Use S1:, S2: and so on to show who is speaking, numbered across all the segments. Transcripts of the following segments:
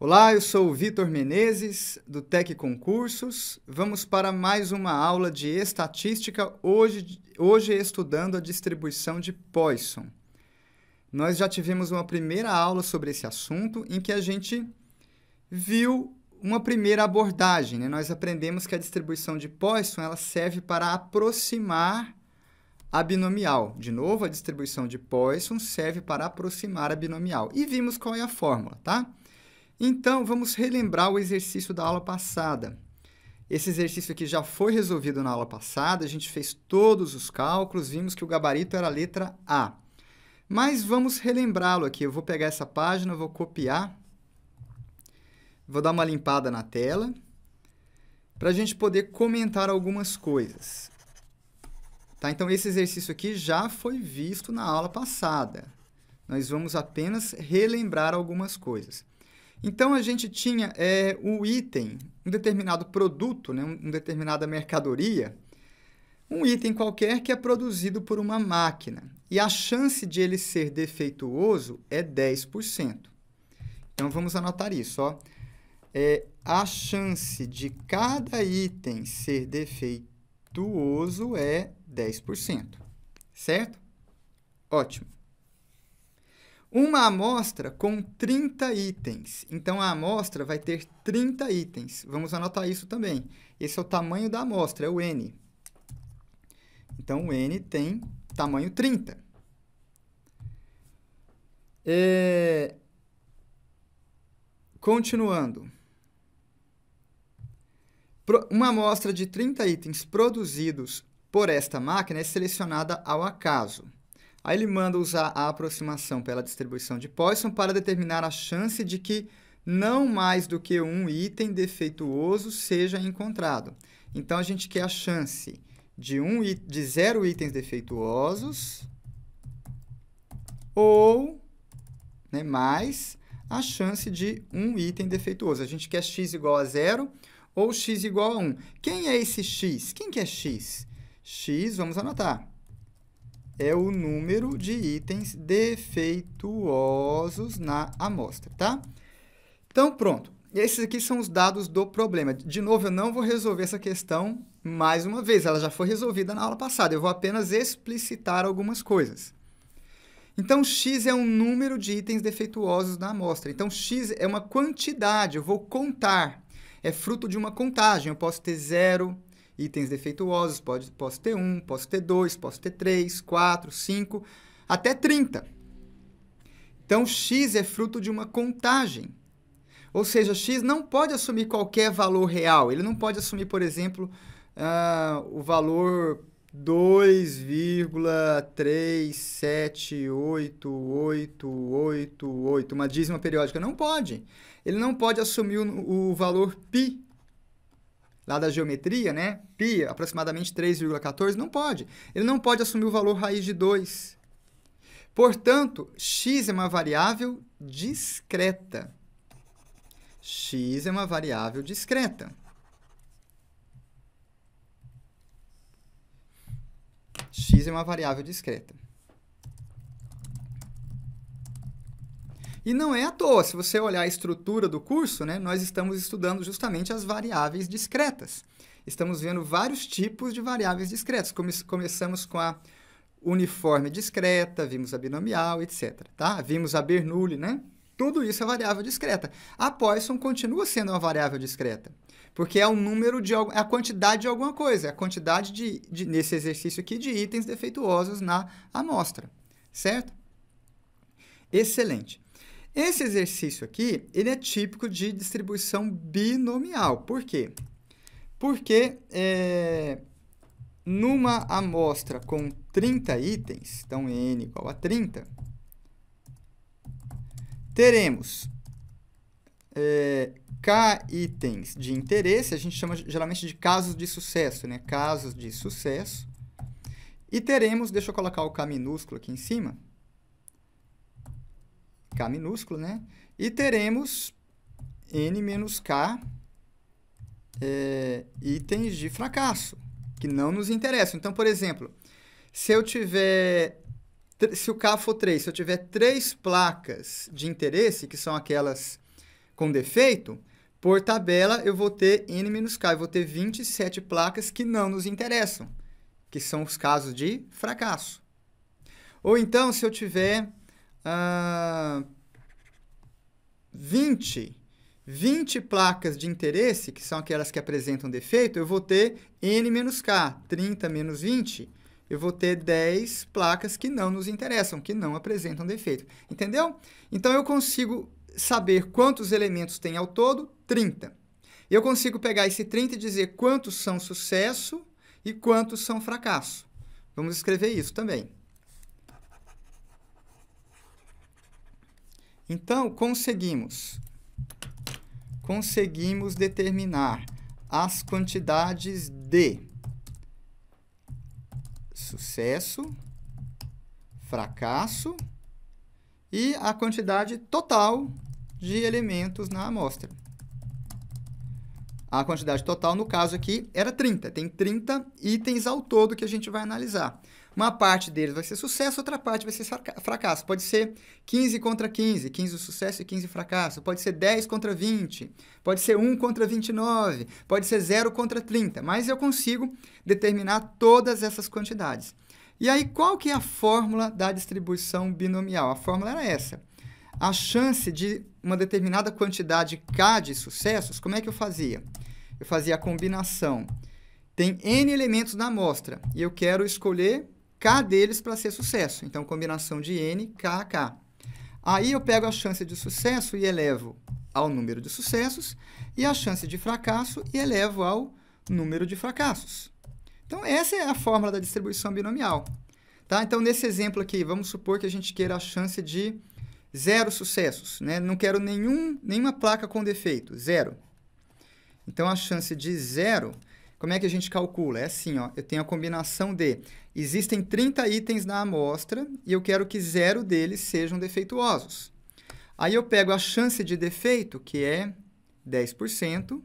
S1: Olá, eu sou o Vitor Menezes, do Tec Concursos. Vamos para mais uma aula de estatística, hoje, hoje estudando a distribuição de Poisson. Nós já tivemos uma primeira aula sobre esse assunto em que a gente viu uma primeira abordagem, né? nós aprendemos que a distribuição de Poisson ela serve para aproximar a binomial. De novo, a distribuição de Poisson serve para aproximar a binomial. E vimos qual é a fórmula, tá? Então, vamos relembrar o exercício da aula passada. Esse exercício aqui já foi resolvido na aula passada, a gente fez todos os cálculos, vimos que o gabarito era a letra A. Mas vamos relembrá-lo aqui. Eu vou pegar essa página, vou copiar Vou dar uma limpada na tela para a gente poder comentar algumas coisas. Tá? Então, esse exercício aqui já foi visto na aula passada. Nós vamos apenas relembrar algumas coisas. Então, a gente tinha é, o item, um determinado produto, né, uma determinada mercadoria, um item qualquer que é produzido por uma máquina. E a chance de ele ser defeituoso é 10%. Então, vamos anotar isso. Ó é a chance de cada item ser defeituoso é 10%, certo? Ótimo. Uma amostra com 30 itens. Então, a amostra vai ter 30 itens. Vamos anotar isso também. Esse é o tamanho da amostra, é o N. Então, o N tem tamanho 30. É... Continuando. Uma amostra de 30 itens produzidos por esta máquina é selecionada ao acaso. Aí ele manda usar a aproximação pela distribuição de Poisson para determinar a chance de que não mais do que um item defeituoso seja encontrado. Então, a gente quer a chance de, um, de zero itens defeituosos ou né, mais a chance de um item defeituoso. A gente quer x igual a zero ou x igual a 1. Quem é esse x? Quem que é x? x, vamos anotar, é o número de itens defeituosos na amostra, tá? Então, pronto. Esses aqui são os dados do problema. De novo, eu não vou resolver essa questão mais uma vez. Ela já foi resolvida na aula passada. Eu vou apenas explicitar algumas coisas. Então, x é um número de itens defeituosos na amostra. Então, x é uma quantidade, eu vou contar é fruto de uma contagem. Eu posso ter zero itens defeituosos, pode, posso ter um, posso ter dois, posso ter três, quatro, cinco, até 30. Então, x é fruto de uma contagem. Ou seja, x não pode assumir qualquer valor real. Ele não pode assumir, por exemplo, uh, o valor 2,378888, uma dízima periódica. Não pode ele não pode assumir o, o valor π lá da geometria, né? π, aproximadamente 3,14, não pode. Ele não pode assumir o valor raiz de 2. Portanto, x é uma variável discreta. x é uma variável discreta. x é uma variável discreta. E não é à toa, se você olhar a estrutura do curso, né, nós estamos estudando justamente as variáveis discretas. Estamos vendo vários tipos de variáveis discretas. Come começamos com a uniforme discreta, vimos a binomial, etc. Tá? Vimos a Bernoulli, né? Tudo isso é variável discreta. A Poisson continua sendo uma variável discreta, porque é o número de é a quantidade de alguma coisa, é a quantidade de, de, nesse exercício aqui de itens defeituosos na amostra, certo? Excelente. Esse exercício aqui, ele é típico de distribuição binomial. Por quê? Porque é, numa amostra com 30 itens, então n igual a 30, teremos é, K itens de interesse, a gente chama geralmente de casos de sucesso, né? Casos de sucesso. E teremos, deixa eu colocar o K minúsculo aqui em cima, k minúsculo, né? E teremos n menos k é, itens de fracasso, que não nos interessam. Então, por exemplo, se eu tiver, se o k for 3, se eu tiver três placas de interesse, que são aquelas com defeito, por tabela eu vou ter n menos k, eu vou ter 27 placas que não nos interessam, que são os casos de fracasso. Ou então, se eu tiver ah, 20, 20 placas de interesse, que são aquelas que apresentam defeito, eu vou ter N menos K. 30 menos 20, eu vou ter 10 placas que não nos interessam, que não apresentam defeito. Entendeu? Então, eu consigo saber quantos elementos tem ao todo, 30. Eu consigo pegar esse 30 e dizer quantos são sucesso e quantos são fracasso. Vamos escrever isso também. Então, conseguimos conseguimos determinar as quantidades de sucesso, fracasso e a quantidade total de elementos na amostra. A quantidade total, no caso aqui, era 30. Tem 30 itens ao todo que a gente vai analisar. Uma parte deles vai ser sucesso, outra parte vai ser fracasso. Pode ser 15 contra 15, 15 sucesso e 15 fracasso. Pode ser 10 contra 20, pode ser 1 contra 29, pode ser 0 contra 30. Mas eu consigo determinar todas essas quantidades. E aí, qual que é a fórmula da distribuição binomial? A fórmula era essa. A chance de uma determinada quantidade K de sucessos, como é que eu fazia? Eu fazia a combinação. Tem N elementos na amostra e eu quero escolher K deles para ser sucesso. Então, combinação de N, K K. Aí eu pego a chance de sucesso e elevo ao número de sucessos, e a chance de fracasso e elevo ao número de fracassos. Então, essa é a fórmula da distribuição binomial. Tá? Então, nesse exemplo aqui, vamos supor que a gente queira a chance de zero sucessos. Né? Não quero nenhum, nenhuma placa com defeito, zero. Então, a chance de zero como é que a gente calcula? É assim, ó, eu tenho a combinação de existem 30 itens na amostra e eu quero que zero deles sejam defeituosos. Aí eu pego a chance de defeito, que é 10%,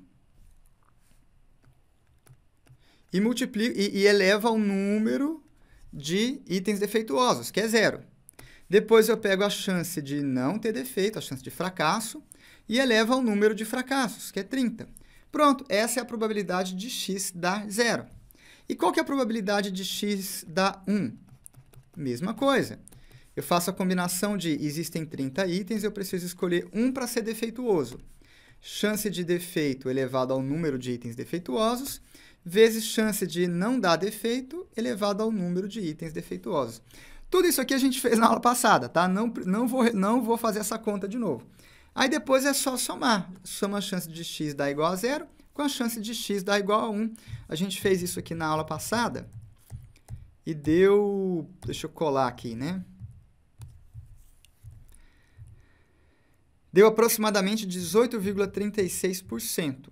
S1: e, multiplico, e, e eleva ao número de itens defeituosos, que é zero. Depois eu pego a chance de não ter defeito, a chance de fracasso, e eleva ao número de fracassos, que é 30. Pronto, essa é a probabilidade de x dar zero. E qual que é a probabilidade de x dar 1? Mesma coisa. Eu faço a combinação de existem 30 itens, eu preciso escolher um para ser defeituoso. Chance de defeito elevado ao número de itens defeituosos, vezes chance de não dar defeito elevado ao número de itens defeituosos. Tudo isso aqui a gente fez na aula passada, tá? Não, não, vou, não vou fazer essa conta de novo. Aí depois é só somar. Soma a chance de x dar igual a zero com a chance de x dar igual a 1. A gente fez isso aqui na aula passada e deu... Deixa eu colar aqui, né? Deu aproximadamente 18,36%.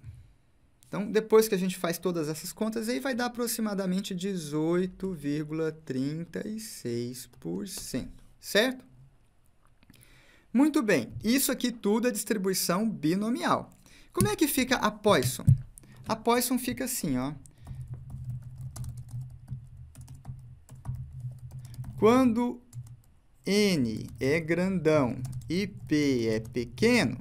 S1: Então, depois que a gente faz todas essas contas, aí vai dar aproximadamente 18,36%, certo? Muito bem, isso aqui tudo é distribuição binomial. Como é que fica a Poisson? A Poisson fica assim, ó. Quando n é grandão e p é pequeno,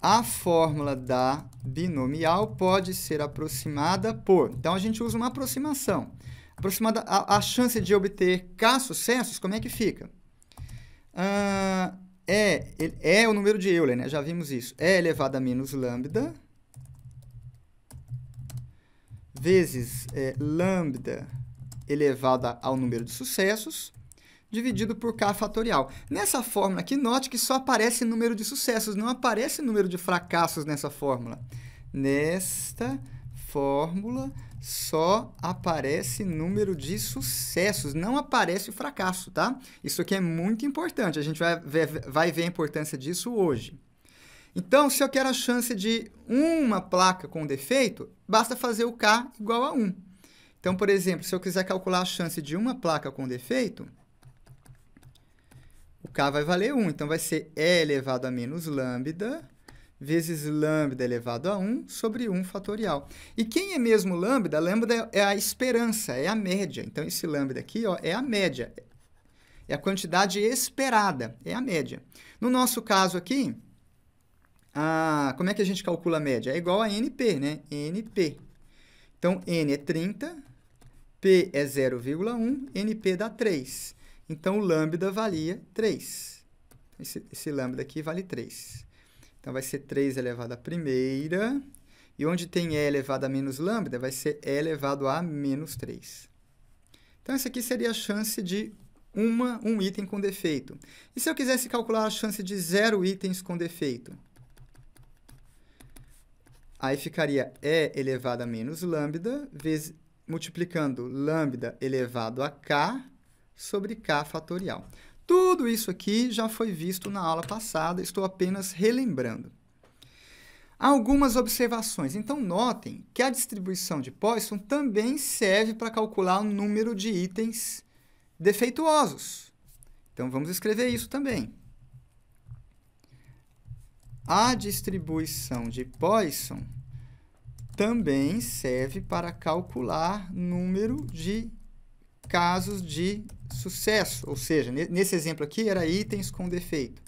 S1: a fórmula da binomial pode ser aproximada por... Então, a gente usa uma aproximação. Aproximada a, a chance de obter k sucessos, como é que fica? Ah, é, é o número de Euler, né? Já vimos isso. É elevado a menos lambda vezes é, lambda elevada ao número de sucessos dividido por k fatorial. Nessa fórmula aqui, note que só aparece número de sucessos, não aparece número de fracassos nessa fórmula. Nesta fórmula, só aparece número de sucessos, não aparece o fracasso, tá? Isso aqui é muito importante, a gente vai ver, vai ver a importância disso hoje. Então, se eu quero a chance de uma placa com defeito, basta fazer o K igual a 1. Então, por exemplo, se eu quiser calcular a chance de uma placa com defeito, o K vai valer 1. Então, vai ser E elevado a menos lambda vezes lambda elevado a 1 sobre 1 fatorial. E quem é mesmo lambda? Lambda é a esperança, é a média. Então, esse lambda aqui ó, é a média, é a quantidade esperada, é a média. No nosso caso aqui, a, como é que a gente calcula a média? É igual a NP, né? NP. Então, N é 30, P é 0,1, NP dá 3. Então, lambda valia 3. Esse, esse lambda aqui vale 3. Então, vai ser 3 elevado à primeira. E onde tem E elevado a menos lambda, vai ser E elevado a menos 3. Então, essa aqui seria a chance de uma, um item com defeito. E se eu quisesse calcular a chance de zero itens com defeito? Aí ficaria E elevado a menos lambda, vezes, multiplicando lambda elevado a K sobre K fatorial. Tudo isso aqui já foi visto na aula passada, estou apenas relembrando. Algumas observações. Então, notem que a distribuição de Poisson também serve para calcular o número de itens defeituosos. Então, vamos escrever isso também. A distribuição de Poisson também serve para calcular número de casos de sucesso, ou seja, nesse exemplo aqui era itens com defeito.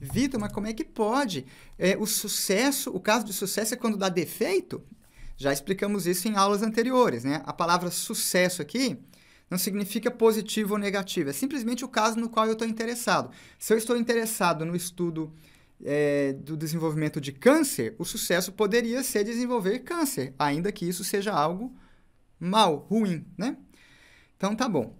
S1: Vitor, mas como é que pode? É, o sucesso, o caso de sucesso é quando dá defeito? Já explicamos isso em aulas anteriores, né? A palavra sucesso aqui não significa positivo ou negativo, é simplesmente o caso no qual eu estou interessado. Se eu estou interessado no estudo é, do desenvolvimento de câncer, o sucesso poderia ser desenvolver câncer, ainda que isso seja algo mal, ruim, né? Então tá bom.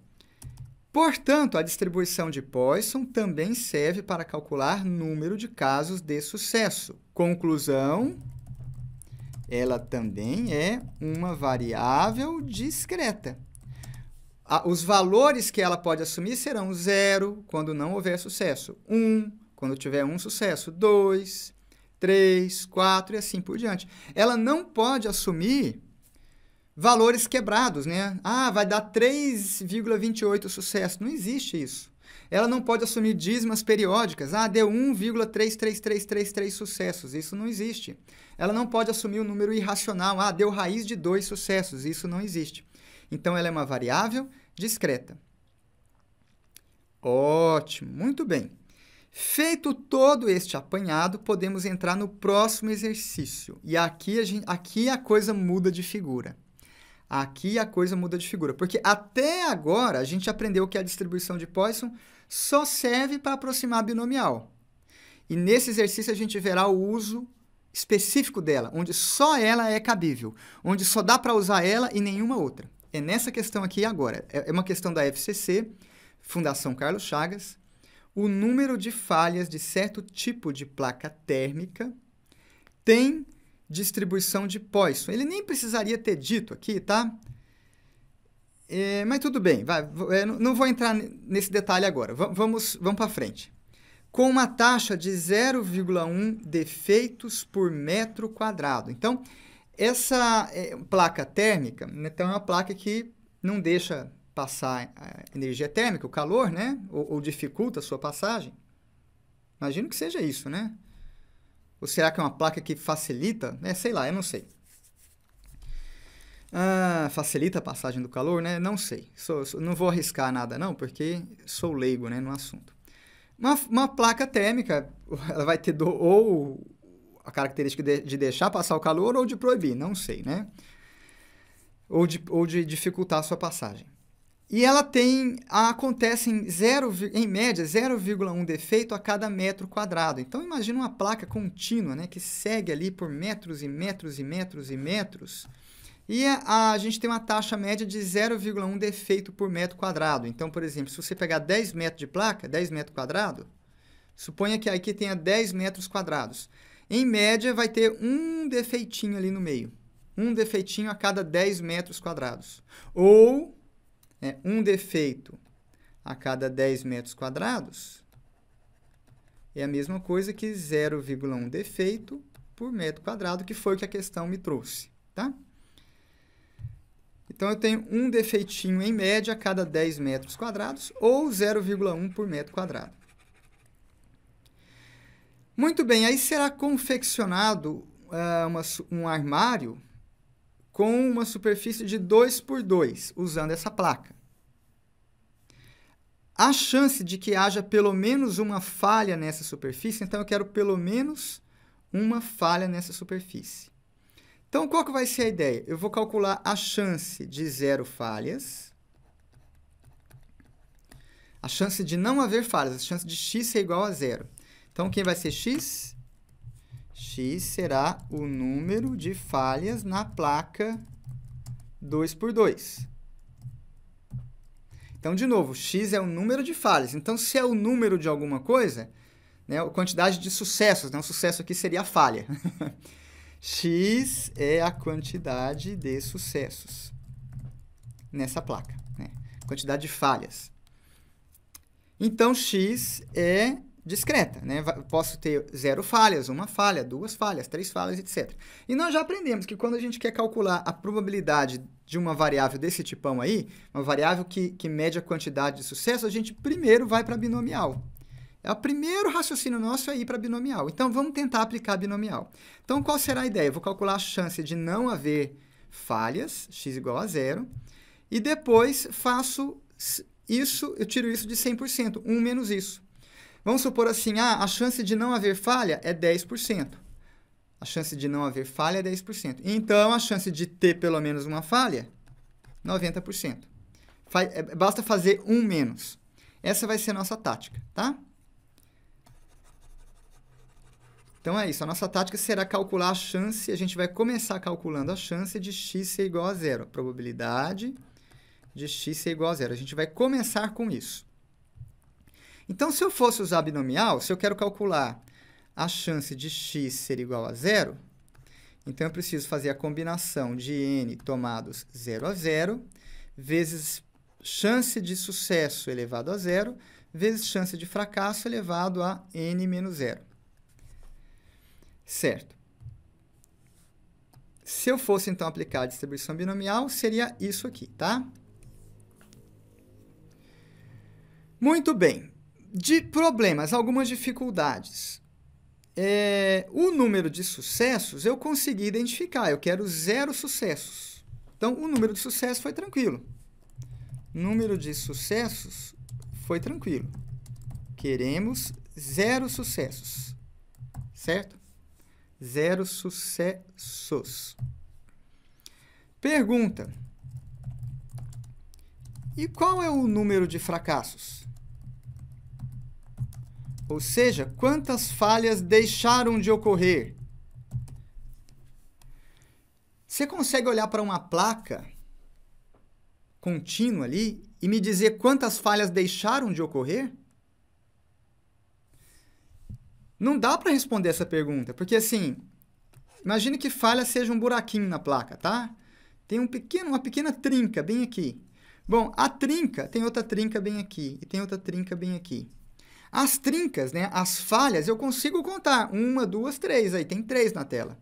S1: Portanto, a distribuição de Poisson também serve para calcular número de casos de sucesso. Conclusão, ela também é uma variável discreta. Os valores que ela pode assumir serão zero quando não houver sucesso, um quando tiver um sucesso, dois, três, quatro e assim por diante. Ela não pode assumir valores quebrados, né? Ah, vai dar 3,28 sucesso. Não existe isso. Ela não pode assumir dízimas periódicas. Ah, deu 1,33333 sucessos. Isso não existe. Ela não pode assumir o um número irracional. Ah, deu raiz de 2 sucessos. Isso não existe. Então, ela é uma variável discreta. Ótimo, muito bem. Feito todo este apanhado, podemos entrar no próximo exercício. E aqui a, gente, aqui a coisa muda de figura. Aqui a coisa muda de figura, porque até agora a gente aprendeu que a distribuição de Poisson só serve para aproximar a binomial. E nesse exercício a gente verá o uso específico dela, onde só ela é cabível, onde só dá para usar ela e nenhuma outra. É nessa questão aqui agora. É, é uma questão da FCC, Fundação Carlos Chagas. O número de falhas de certo tipo de placa térmica tem distribuição de Poisson. Ele nem precisaria ter dito aqui, tá? É, mas tudo bem, vai, é, não vou entrar nesse detalhe agora. V vamos, vamos para frente. Com uma taxa de 0,1 defeitos por metro quadrado. Então, essa é, placa térmica, então é uma placa que não deixa passar é, energia térmica, o calor, né? Ou, ou dificulta a sua passagem. Imagino que seja isso, né? Ou será que é uma placa que facilita? Né? Sei lá, eu não sei. Ah, facilita a passagem do calor, né? Não sei. Sou, sou, não vou arriscar nada, não, porque sou leigo né, no assunto. Uma, uma placa térmica, ela vai ter do, ou a característica de, de, deixar passar o calor ou de proibir, não sei, né? Ou de, ou de dificultar a sua passagem. E ela tem, acontece em, zero, em média 0,1 defeito a cada metro quadrado. Então imagina uma placa contínua, né, que segue ali por metros e metros e metros e metros. E a, a gente tem uma taxa média de 0,1 defeito por metro quadrado. Então, por exemplo, se você pegar 10 metros de placa, 10 metros quadrados, suponha que aqui tenha 10 metros quadrados. Em média, vai ter um defeitinho ali no meio. Um defeitinho a cada 10 metros quadrados. Ou né, um defeito a cada 10 metros quadrados, é a mesma coisa que 0,1 defeito por metro quadrado, que foi o que a questão me trouxe, tá? Então, eu tenho um defeitinho em média a cada 10 metros quadrados, ou 0,1 por metro quadrado. Muito bem, aí será confeccionado uh, uma, um armário com uma superfície de 2 por 2, usando essa placa. A chance de que haja pelo menos uma falha nessa superfície, então eu quero pelo menos uma falha nessa superfície. Então, qual que vai ser a ideia? Eu vou calcular a chance de zero falhas, a chance de não haver falhas, a chance de x ser igual a zero. Então, quem vai ser x? x será o número de falhas na placa 2 por 2. Então, de novo, x é o número de falhas. Então, se é o número de alguma coisa, né, a quantidade de sucessos, né, sucesso aqui seria a falha. x é a quantidade de sucessos nessa placa, né, quantidade de falhas. Então, x é discreta, né? Posso ter zero falhas, uma falha, duas falhas, três falhas, etc. E nós já aprendemos que quando a gente quer calcular a probabilidade de uma variável desse tipão aí, uma variável que, que mede a quantidade de sucesso, a gente primeiro vai para binomial. É o primeiro raciocínio nosso é ir para binomial. Então, vamos tentar aplicar binomial. Então, qual será a ideia? vou calcular a chance de não haver falhas, x igual a zero, e depois faço isso, eu tiro isso de 100%, 1 menos isso. Vamos supor assim, ah, a chance de não haver falha é 10%. A chance de não haver falha é 10%. Então, a chance de ter pelo menos uma falha, 90%. Fa é, basta fazer um menos. Essa vai ser a nossa tática, tá? Então é isso, a nossa tática será calcular a chance, a gente vai começar calculando a chance de x ser igual a zero, a probabilidade de x ser igual a zero. A gente vai começar com isso. Então, se eu fosse usar binomial, se eu quero calcular a chance de x ser igual a zero, então eu preciso fazer a combinação de n tomados 0 a 0, vezes chance de sucesso elevado a zero, vezes chance de fracasso elevado a n menos zero. Certo. Se eu fosse, então, aplicar a distribuição binomial, seria isso aqui, tá? Muito bem de problemas, algumas dificuldades. É, o número de sucessos eu consegui identificar, eu quero zero sucessos. Então, o número de sucessos foi tranquilo. Número de sucessos foi tranquilo. Queremos zero sucessos, certo? Zero sucessos. Pergunta: E qual é o número de fracassos? Ou seja, quantas falhas deixaram de ocorrer? Você consegue olhar para uma placa contínua ali e me dizer quantas falhas deixaram de ocorrer? Não dá para responder essa pergunta, porque assim, imagine que falha seja um buraquinho na placa, tá? Tem um pequeno, uma pequena trinca bem aqui. Bom, a trinca tem outra trinca bem aqui e tem outra trinca bem aqui. As trincas, né, as falhas, eu consigo contar. Uma, duas, três. Aí tem três na tela.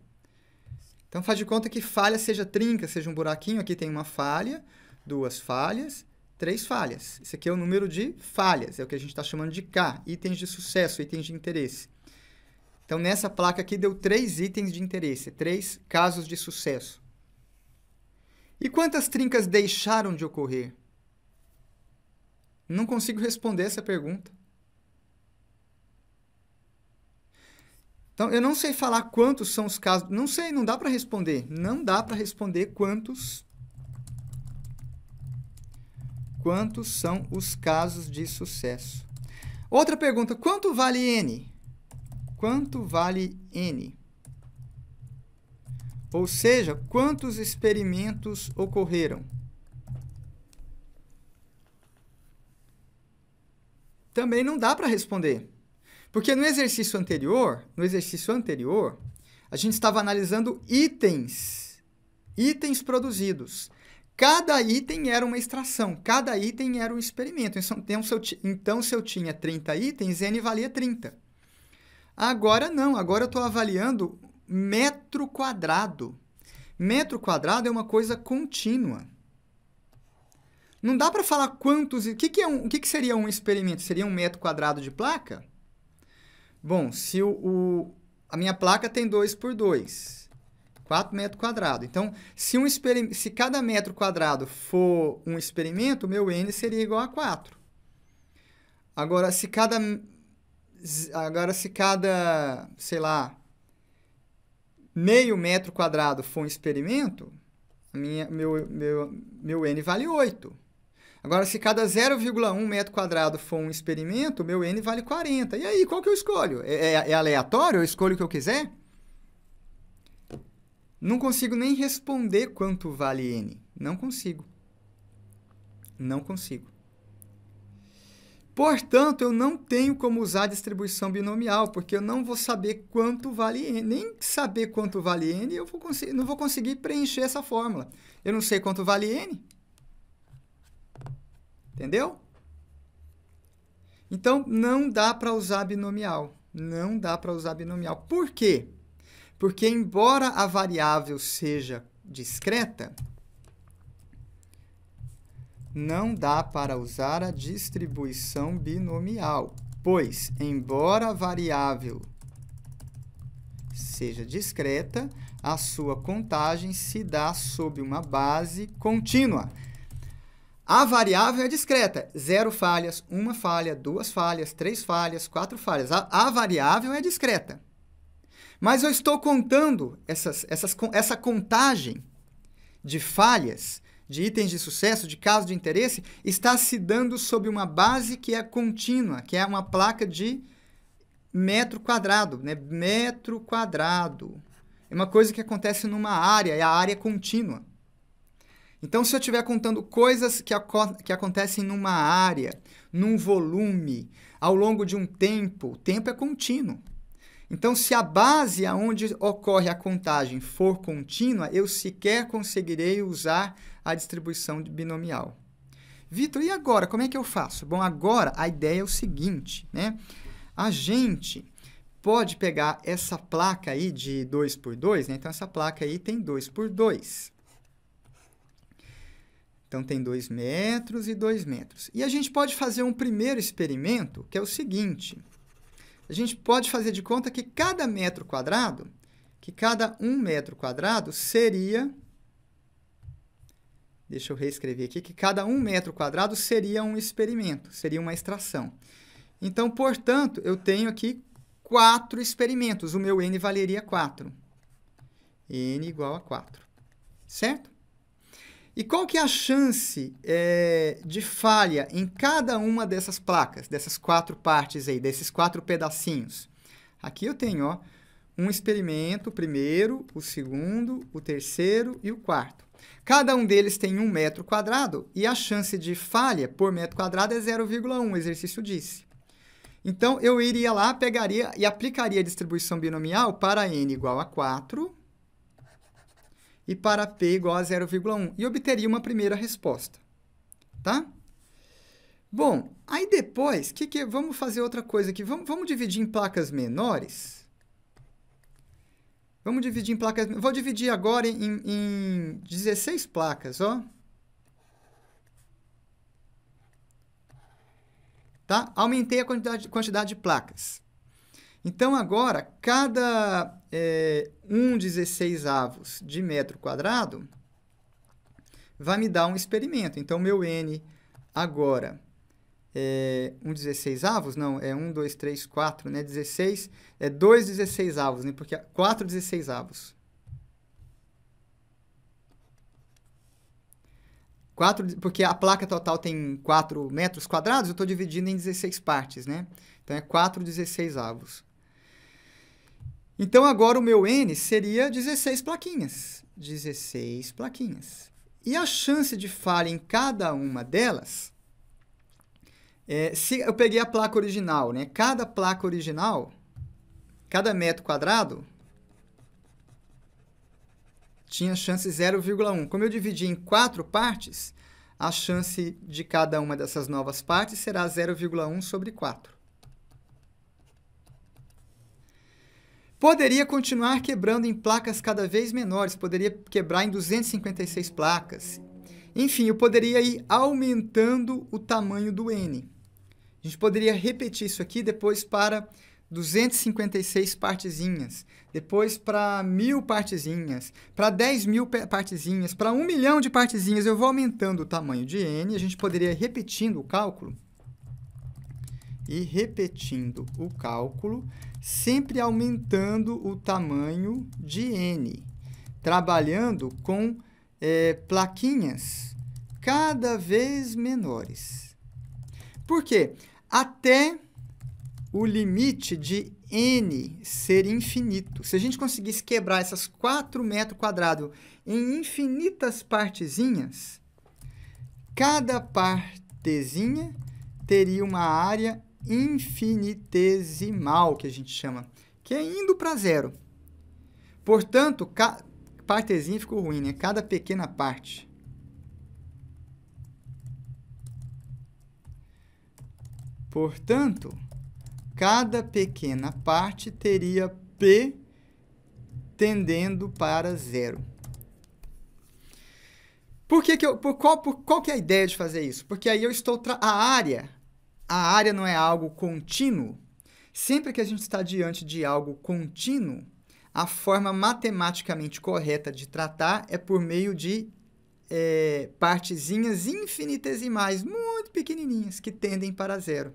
S1: Então faz de conta que falha seja trinca, seja um buraquinho. Aqui tem uma falha, duas falhas, três falhas. Esse aqui é o número de falhas, é o que a gente está chamando de K, itens de sucesso, itens de interesse. Então nessa placa aqui deu três itens de interesse, três casos de sucesso. E quantas trincas deixaram de ocorrer? Não consigo responder essa pergunta. Então, eu não sei falar quantos são os casos. Não sei, não dá para responder. Não dá para responder quantos. Quantos são os casos de sucesso? Outra pergunta: quanto vale N? Quanto vale N? Ou seja, quantos experimentos ocorreram? Também não dá para responder. Porque no exercício anterior, no exercício anterior, a gente estava analisando itens, itens produzidos. Cada item era uma extração, cada item era um experimento. Então, se eu então, tinha 30 itens, n valia 30. Agora não, agora eu estou avaliando metro quadrado. Metro quadrado é uma coisa contínua. Não dá para falar quantos... O que, que, é um, o que, que seria um experimento? Seria um metro quadrado de placa? Bom, se o, o a minha placa tem 2 por 2, 4 metros quadrados. Então, se, um se cada metro quadrado for um experimento, meu N seria igual a 4. Agora, se cada... Agora, se cada, sei lá, meio metro quadrado for um experimento, minha, meu, meu, meu N vale 8. Agora, se cada 0,1 metro quadrado for um experimento, meu N vale 40. E aí, qual que eu escolho? É, é, é aleatório? Eu escolho o que eu quiser? Não consigo nem responder quanto vale N. Não consigo. Não consigo. Portanto, eu não tenho como usar a distribuição binomial, porque eu não vou saber quanto vale n. Nem saber quanto vale n, eu vou não vou conseguir preencher essa fórmula. Eu não sei quanto vale n, Entendeu? Então, não dá para usar binomial. Não dá para usar binomial. Por quê? Porque, embora a variável seja discreta, não dá para usar a distribuição binomial, pois, embora a variável seja discreta, a sua contagem se dá sob uma base contínua. A variável é discreta. Zero falhas, uma falha, duas falhas, três falhas, quatro falhas. A, a variável é discreta. Mas eu estou contando essas, essas, essa contagem de falhas, de itens de sucesso, de casos de interesse, está se dando sob uma base que é contínua, que é uma placa de metro quadrado, né? Metro quadrado. É uma coisa que acontece numa área, é a área contínua. Então, se eu estiver contando coisas que, aco que acontecem numa área, num volume, ao longo de um tempo, o tempo é contínuo. Então, se a base aonde ocorre a contagem for contínua, eu sequer conseguirei usar a distribuição binomial. Vitor, e agora? Como é que eu faço? Bom, agora a ideia é o seguinte, né? A gente pode pegar essa placa aí de 2 por 2, né? Então, essa placa aí tem 2 por 2. Então tem 2 metros e 2 metros. E a gente pode fazer um primeiro experimento, que é o seguinte. A gente pode fazer de conta que cada metro quadrado, que cada 1 um metro quadrado seria... Deixa eu reescrever aqui, que cada 1 um metro quadrado seria um experimento, seria uma extração. Então, portanto, eu tenho aqui quatro experimentos. O meu n valeria 4. n igual a 4. Certo? E qual que é a chance é, de falha em cada uma dessas placas, dessas quatro partes aí, desses quatro pedacinhos? Aqui eu tenho, ó, um experimento, o primeiro, o segundo, o terceiro e o quarto. Cada um deles tem um metro quadrado e a chance de falha por metro quadrado é 0,1, o exercício disse. Então, eu iria lá, pegaria e aplicaria a distribuição binomial para n igual a 4, e para P igual a 0,1 e obteria uma primeira resposta, tá? Bom, aí depois, que que, vamos fazer outra coisa aqui. Vamos, vamos dividir em placas menores? Vamos dividir em placas... Vou dividir agora em, em 16 placas, ó. Tá? Aumentei a quantidade, quantidade de placas. Então, agora, cada é, 1 16 avos de metro quadrado, vai me dar um experimento. Então, meu n agora é 1 16 avos, não, é 1, 2, 3, 4, né? 16, é 2 16 avos, né? Porque 4 é 16 avos. 4, porque a placa total tem 4 metros quadrados, eu estou dividindo em 16 partes, né? Então, é 4 16 avos. Então agora o meu N seria 16 plaquinhas. 16 plaquinhas. E a chance de falha em cada uma delas, é, se eu peguei a placa original, né? Cada placa original, cada metro quadrado, tinha chance 0,1. Como eu dividi em quatro partes, a chance de cada uma dessas novas partes será 0,1 sobre 4. Poderia continuar quebrando em placas cada vez menores, poderia quebrar em 256 placas. Enfim, eu poderia ir aumentando o tamanho do N. A gente poderia repetir isso aqui depois para 256 partezinhas, depois para mil partezinhas, para 10 mil partezinhas, para um milhão de partezinhas. Eu vou aumentando o tamanho de N, a gente poderia ir repetindo o cálculo e repetindo o cálculo, sempre aumentando o tamanho de N, trabalhando com é, plaquinhas cada vez menores. Por quê? Até o limite de n ser infinito. Se a gente conseguisse quebrar essas 4 metros quadrados em infinitas partezinhas, cada partezinha teria uma área infinitesimal, que a gente chama, que é indo para zero. Portanto, ca... partezinha ficou ruim, né? Cada pequena parte. Portanto, cada pequena parte teria P tendendo para zero. Por, que, que eu, por, qual, por qual que é a ideia de fazer isso? Porque aí eu estou... A área a área não é algo contínuo, sempre que a gente está diante de algo contínuo, a forma matematicamente correta de tratar é por meio de é, partezinhas infinitesimais, muito pequenininhas, que tendem para zero.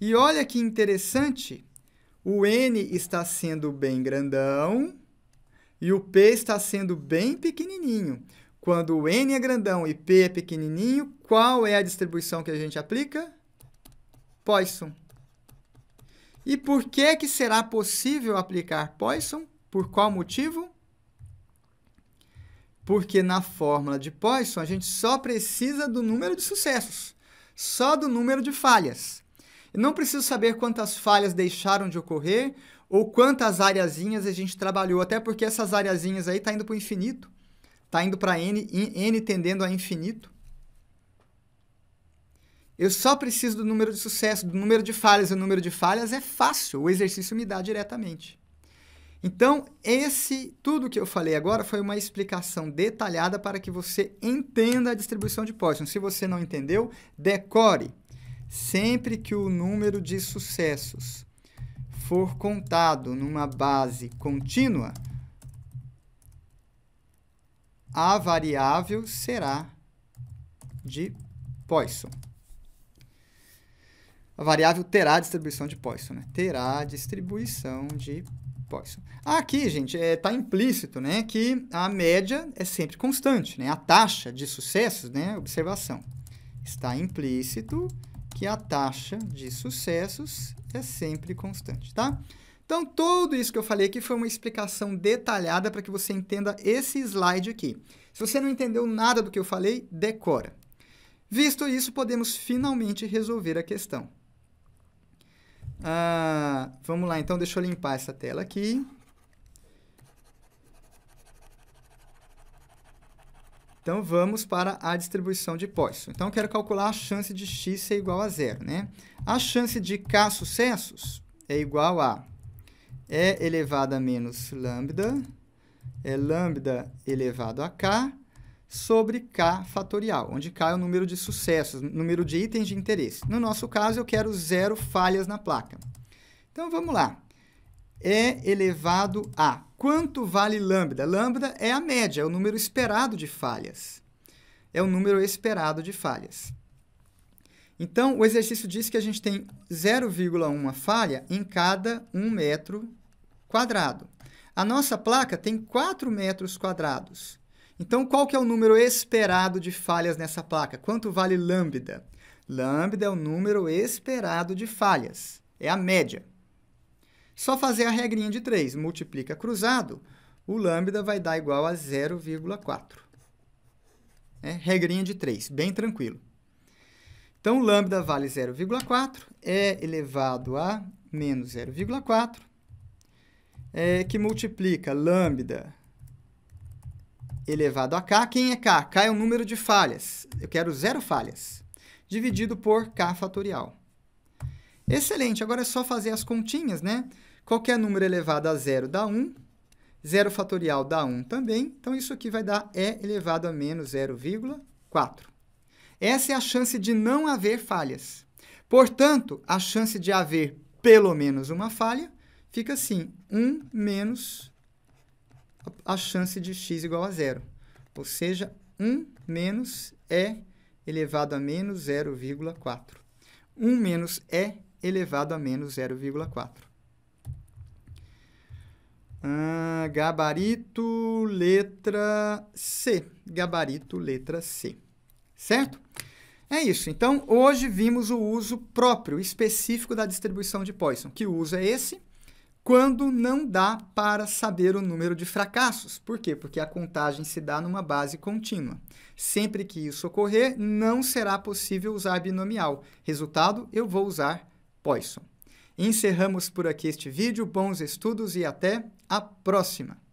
S1: E olha que interessante, o n está sendo bem grandão e o p está sendo bem pequenininho. Quando o n é grandão e p é pequenininho, qual é a distribuição que a gente aplica? Poisson. E por que, que será possível aplicar Poisson? Por qual motivo? Porque na fórmula de Poisson a gente só precisa do número de sucessos, só do número de falhas. Eu não preciso saber quantas falhas deixaram de ocorrer ou quantas areazinhas a gente trabalhou, até porque essas areazinhas aí tá indo para o infinito, tá indo para n, n tendendo a infinito. Eu só preciso do número de sucesso, do número de falhas. O número de falhas é fácil, o exercício me dá diretamente. Então, esse tudo que eu falei agora foi uma explicação detalhada para que você entenda a distribuição de Poisson. Se você não entendeu, decore. Sempre que o número de sucessos for contado numa base contínua, a variável será de Poisson a variável terá distribuição de Poisson, né? Terá distribuição de Poisson. Aqui, gente, está é, tá implícito, né, que a média é sempre constante, né? A taxa de sucessos, né, observação, está implícito que a taxa de sucessos é sempre constante, tá? Então, tudo isso que eu falei aqui foi uma explicação detalhada para que você entenda esse slide aqui. Se você não entendeu nada do que eu falei, decora. Visto isso, podemos finalmente resolver a questão. Ah, vamos lá, então deixa eu limpar essa tela aqui. Então, vamos para a distribuição de Poisson. Então, quero calcular a chance de x ser igual a zero, né? A chance de k sucessos é igual a e é elevado a menos lambda, é lambda elevado a k, sobre K fatorial, onde K é o número de sucessos, número de itens de interesse. No nosso caso, eu quero zero falhas na placa. Então, vamos lá. E elevado a. Quanto vale lambda? Lambda é a média, é o número esperado de falhas. É o número esperado de falhas. Então, o exercício diz que a gente tem 0,1 falha em cada 1 metro quadrado. A nossa placa tem 4 metros quadrados. Então, qual que é o número esperado de falhas nessa placa? Quanto vale lambda? Lambda é o número esperado de falhas, é a média. Só fazer a regrinha de 3, multiplica cruzado, o lambda vai dar igual a 0,4. É, regrinha de 3, bem tranquilo. Então, lambda vale 0,4, é elevado a menos 0,4, é, que multiplica lambda elevado a k. Quem é k? k é o número de falhas. Eu quero zero falhas. Dividido por k fatorial. Excelente, agora é só fazer as continhas, né? Qualquer número elevado a zero dá 1, 0 fatorial dá 1 também, então isso aqui vai dar e elevado a menos 0,4. Essa é a chance de não haver falhas. Portanto, a chance de haver pelo menos uma falha fica assim, 1 menos a chance de x igual a zero. Ou seja, 1 menos e elevado a menos 0,4. 1 menos e elevado a menos 0,4. Ah, gabarito letra C. Gabarito letra C. Certo? É isso. Então, hoje vimos o uso próprio, específico da distribuição de Poisson. Que uso é esse? quando não dá para saber o número de fracassos. Por quê? Porque a contagem se dá numa base contínua. Sempre que isso ocorrer, não será possível usar binomial. Resultado, eu vou usar Poisson. Encerramos por aqui este vídeo, bons estudos e até a próxima!